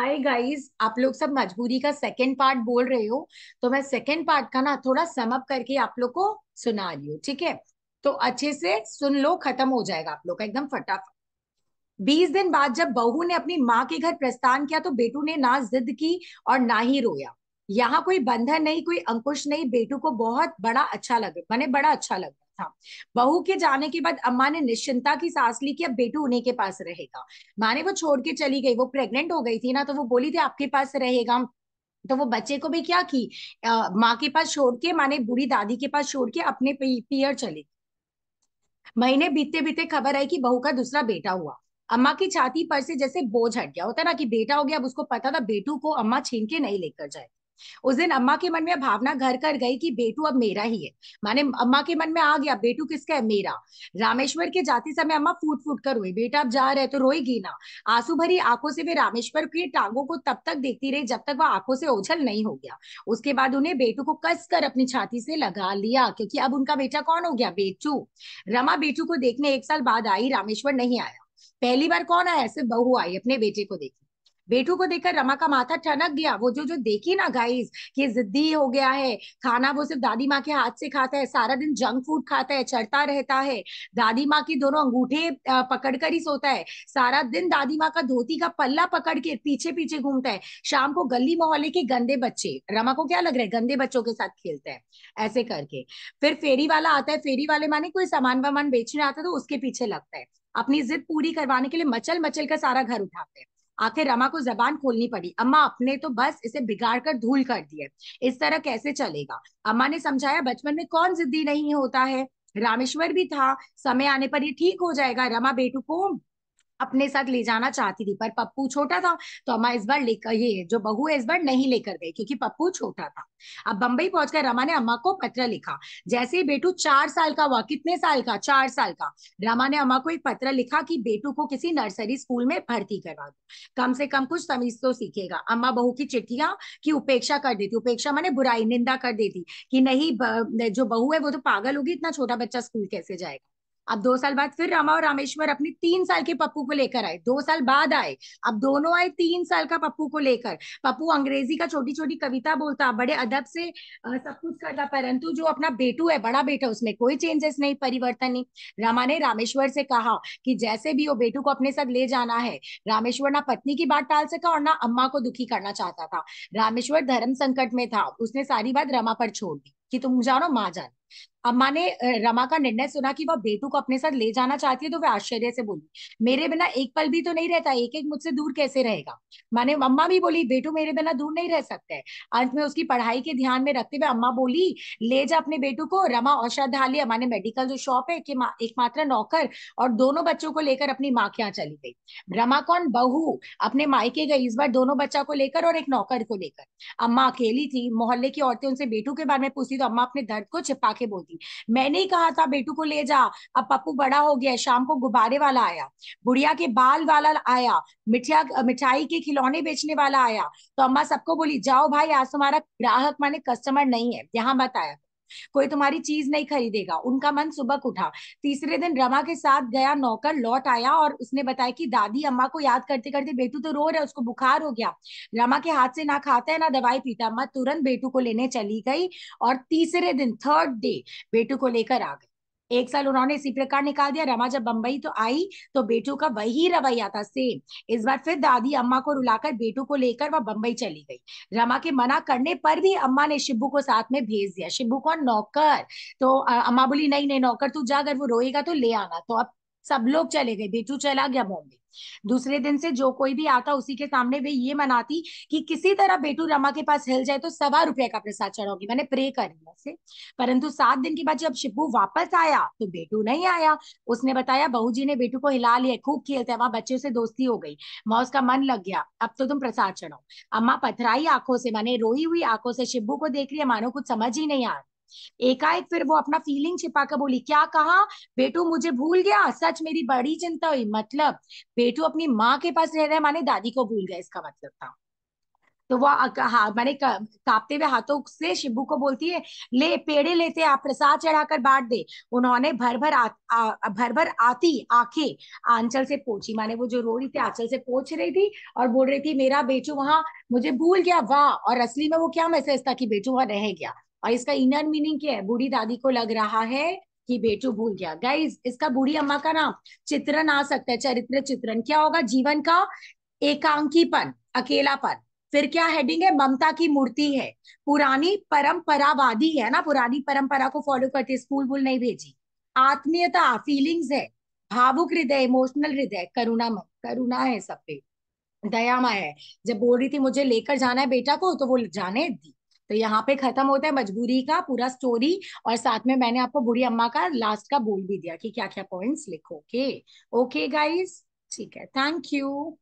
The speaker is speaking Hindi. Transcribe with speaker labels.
Speaker 1: हाय गाइस आप लोग सब मजबूरी का सेकंड पार्ट बोल रहे हो तो मैं सेकंड पार्ट का ना थोड़ा समअप करके आप लोग को सुना रही हूँ ठीक है तो अच्छे से सुन लो खत्म हो जाएगा आप लोग का एकदम फटाफट बीस दिन बाद जब बहू ने अपनी माँ के घर प्रस्थान किया तो बेटू ने ना जिद की और ना ही रोया यहाँ कोई बंधन नहीं कोई अंकुश नहीं बेटू को बहुत बड़ा अच्छा लग मैंने बड़ा अच्छा लगा था बहू के जाने के बाद अम्मा ने निश्चिंता की सांस ली कि अब बेटू उन्हीं के पास रहेगा माँ ने वो छोड़ के चली गई वो प्रेग्नेंट हो गई थी ना तो वो बोली थी आपके पास रहेगा तो वो बच्चे को भी क्या की माँ के पास छोड़ के माने ने दादी के पास छोड़ के अपने पियर चले महीने बीतते बीतते खबर आई कि बहू का दूसरा बेटा हुआ अम्मा की छाती पर से जैसे बोझ हट गया होता ना कि बेटा हो गया अब उसको पता था बेटू को अम्मा छीन के नहीं लेकर जाए उस दिन अम्मा के मन में भावना घर कर गई कि बेटू अब मेरा ही है माने अम्मा के मन में आ गया बेटू किसका है मेरा रामेश्वर के जाते समय अम्मा फूट फूट कर रोई बेटा अब जा रहे तो रोएगी ना आंसू भरी आंखों से वे रामेश्वर की टांगों को तब तक देखती रही जब तक वह आंखों से ओझल नहीं हो गया उसके बाद उन्हें बेटू को कसकर अपनी छाती से लगा लिया क्योंकि अब उनका बेटा कौन हो गया बेटू रमा बेटू को देखने एक साल बाद आई रामेश्वर नहीं आया पहली बार कौन आया सिर्फ बहू आई अपने बेटे को देखने बेटू को देखकर रमा का माथा टनक गया वो जो जो देखी ना गाइस ये जिद्दी हो गया है खाना वो सिर्फ दादी माँ के हाथ से खाता है सारा दिन जंक फूड खाता है चढ़ता रहता है दादी माँ की दोनों अंगूठे पकड़कर ही सोता है सारा दिन दादी माँ का धोती का पल्ला पकड़ के पीछे पीछे घूमता है शाम को गली मोहल्ले के गंदे बच्चे रमा को क्या लग रहा है गंदे बच्चों के साथ खेलता है ऐसे करके फिर फेरी वाला आता है फेरी वाले माने कोई सामान वामान बेचने आता है तो उसके पीछे लगता है अपनी जिद पूरी करवाने के लिए मचल मचल का सारा घर उठाते हैं आखिर रमा को जबान खोलनी पड़ी अम्मा अपने तो बस इसे बिगाड़ कर धूल कर दिए इस तरह कैसे चलेगा अम्मा ने समझाया बचपन में कौन जिद्दी नहीं होता है रामेश्वर भी था समय आने पर ये ठीक हो जाएगा रमा बेटू को अपने साथ ले जाना चाहती थी पर पप्पू छोटा था तो अम्मा इस बार लेकर ये जो बहू है इस बार नहीं लेकर गई क्योंकि पप्पू छोटा था अब बंबई पहुंचकर रमा ने अम्मा को पत्र लिखा जैसे ही बेटू चार साल का हुआ कितने साल का चार साल का रमा ने अम्मा को एक पत्र लिखा कि बेटू को किसी नर्सरी स्कूल में भर्ती करवा दो कम से कम कुछ तमीज तो सीखेगा अम्मा बहू की चिट्ठियां की उपेक्षा कर देती उपेक्षा मैंने बुराई निंदा कर देती कि नहीं जो बहू है वो तो पागल होगी इतना छोटा बच्चा स्कूल कैसे जाएगा अब दो साल बाद फिर रामा और रामेश्वर अपनी तीन साल के पप्पू को लेकर आए दो साल बाद आए अब दोनों आए तीन साल का पप्पू को लेकर पप्पू अंग्रेजी का छोटी छोटी कविता बोलता बड़े अदब से आ, सब कुछ करता परंतु जो अपना बेटू है बड़ा बेटा उसमें कोई चेंजेस नहीं परिवर्तन नहीं रामा ने रामेश्वर से कहा कि जैसे भी वो बेटू को अपने साथ ले जाना है रामेश्वर ना पत्नी की बात टाल सका और ना अम्मा को दुखी करना चाहता था रामेश्वर धर्म संकट में था उसने सारी बात रमा पर छोड़ दी कि तुम जानो माँ जानो अम्मा ने रमा का निर्णय सुना कि वह बेटू को अपने साथ ले जाना चाहती है तो वह आश्चर्य से बोली मेरे बिना एक पल भी तो नहीं रहता एक एक मुझसे दूर कैसे रहेगा माने अम्मा भी बोली बेटू मेरे बिना दूर नहीं रह सकते है अंत में उसकी पढ़ाई के ध्यान में रखते हुए अम्मा बोली ले जा अपने बेटू को रमा औषधालय माने मेडिकल जो शॉप है कि एकमात्र नौकर और दोनों बच्चों को लेकर अपनी माँ के यहाँ चली गई रमा कौन बहू अपने मायके गई इस बार दोनों बच्चा को लेकर और एक नौकर को लेकर अम्मा अकेली थी मोहल्ले की औरतें उनसे बेटू के बारे में पूछती तो अम्मा अपने दर्द को छिपा आके बोलती मैंने ही कहा था बेटू को ले जा अब पप्पू बड़ा हो गया शाम को गुब्बारे वाला आया बुढ़िया के बाल वाला आया मिठिया मिठाई के खिलौने बेचने वाला आया तो अम्मा सबको बोली जाओ भाई आज तुम्हारा ग्राहक माने कस्टमर नहीं है यहाँ मत आया कोई तुम्हारी चीज नहीं खरीदेगा उनका मन सुबह उठा तीसरे दिन रमा के साथ गया नौकर लौट आया और उसने बताया कि दादी अम्मा को याद करते करते बेटू तो रो रहा है उसको बुखार हो गया रमा के हाथ से ना खाता है ना दवाई पीता अम्मा तुरंत बेटू को लेने चली गई और तीसरे दिन थर्ड डे बेटू को लेकर आ गई एक साल उन्होंने इसी प्रकार निकाल दिया रमा जब बंबई तो आई तो बेटू का वही रवैया था सेम इस बार फिर दादी अम्मा को रुलाकर बेटू को लेकर वह बंबई चली गई रमा के मना करने पर भी अम्मा ने शिबू को साथ में भेज दिया शिबू को नौकर तो अम्मा बोली नहीं नहीं नौकर तू जाकर वो रोएगा तो ले आना तो अब सब लोग चले गए बेटू चला गया बॉम्बे दूसरे दिन से जो कोई भी आता उसी के सामने वे ये मनाती कि किसी तरह बेटू रमा के पास हिल जाए तो सवा रुपए का प्रसाद चढ़ाओगी मैंने प्रे लिया वैसे परंतु सात दिन के बाद जब शिपू वापस आया तो बेटू नहीं आया उसने बताया बहू जी ने बेटू को हिला लिया खूब खेलते वहां बच्चे से दोस्ती हो गई माँ उसका मन लग गया अब तो तुम प्रसाद चढ़ाओ अम्मा पथराई आंखों से मैंने रोई हुई आंखों से शिब्बू को देख रही मानो कुछ समझ ही नहीं आ रहा एकाएक फिर वो अपना फीलिंग छिपा कर बोली क्या कहा बेटू मुझे भूल गया सच मेरी बड़ी चिंता हुई मतलब बेटू अपनी माँ के पास रह रहे माने दादी को भूल गया इसका मतलब था तो वो हाँ, मैंने कापते कांपते हुए हाथों से शिबू को बोलती है ले पेड़े लेते आप प्रसाद चढ़ाकर बांट दे उन्होंने भर भर आ, आ, भर भर आती आंखें आंचल से पोछी माने वो जो रो रही थी आंचल से पोछ रही थी और बोल रही थी मेरा बेटू वहां मुझे भूल गया वाह और असली में वो क्या मैसेज था कि बेटू वहां रह गया और इसका इनर मीनिंग क्या है बूढ़ी दादी को लग रहा है कि बेटू भूल गया गाइज इसका बूढ़ी अम्मा का नाम चित्रण आ सकता है चरित्र चित्रण क्या होगा जीवन का एकांकीपन अकेलापन फिर क्या हेडिंग है ममता की मूर्ति है पुरानी परंपरावादी है ना पुरानी परंपरा को फॉलो करती है स्कूल वूल नहीं भेजी आत्मीयता फीलिंग्स है भावुक हृदय इमोशनल हृदय करुणा करुणा है सब पे दया माया है जब बोल रही थी मुझे लेकर जाना है बेटा को तो वो जाने दी तो यहाँ पे खत्म होता है मजबूरी का पूरा स्टोरी और साथ में मैंने आपको बुढ़ी अम्मा का लास्ट का बोल भी दिया कि क्या क्या पॉइंट्स लिखो ओके ओके गाइज ठीक है थैंक यू